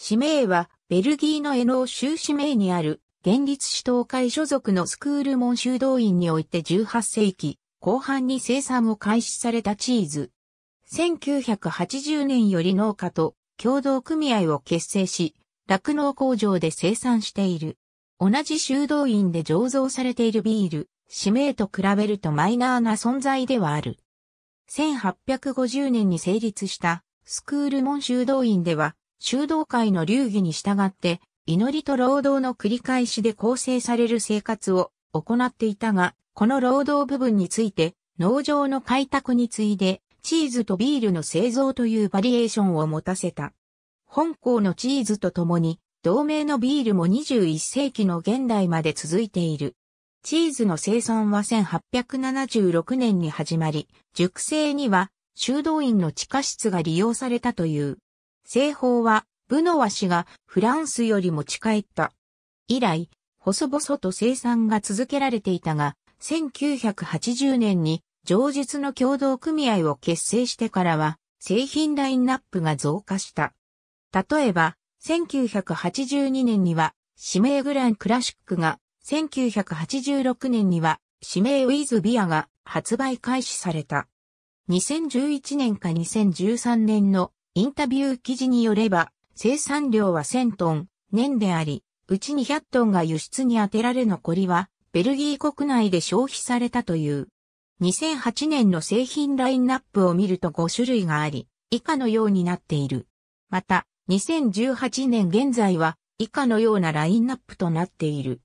市名はベルギーのエノー州市名にある現立市東海所属のスクールモン修道院において18世紀後半に生産を開始されたチーズ。1980年より農家と共同組合を結成し、酪農工場で生産している。同じ修道院で醸造されているビール、氏名と比べるとマイナーな存在ではある。1850年に成立したスクールモン修道院では修道会の流儀に従って、祈りと労働の繰り返しで構成される生活を行っていたが、この労働部分について、農場の開拓に次いで、チーズとビールの製造というバリエーションを持たせた。本校のチーズと共に、同盟のビールも21世紀の現代まで続いている。チーズの生産は1876年に始まり、熟成には修道院の地下室が利用されたという。西方は、ブノワ氏がフランスより持ち帰った。以来、細々と生産が続けられていたが、1980年に上述の共同組合を結成してからは、製品ラインナップが増加した。例えば、1982年には、指名グランクラシックが、1986年には、指名ウィズビアが発売開始された。2011年か2013年のインタビュー記事によれば、生産量は1000トン、年であり、うち200トンが輸出に充てられ残りは、ベルギー国内で消費されたという。2008年の製品ラインナップを見ると5種類があり、以下のようになっている。また、2018年現在は、以下のようなラインナップとなっている。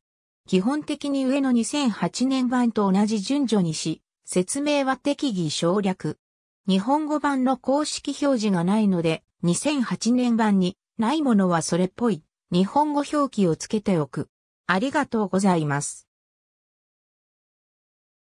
基本的に上の2008年版と同じ順序にし、説明は適宜省略。日本語版の公式表示がないので、2008年版にないものはそれっぽい日本語表記をつけておく。ありがとうございます。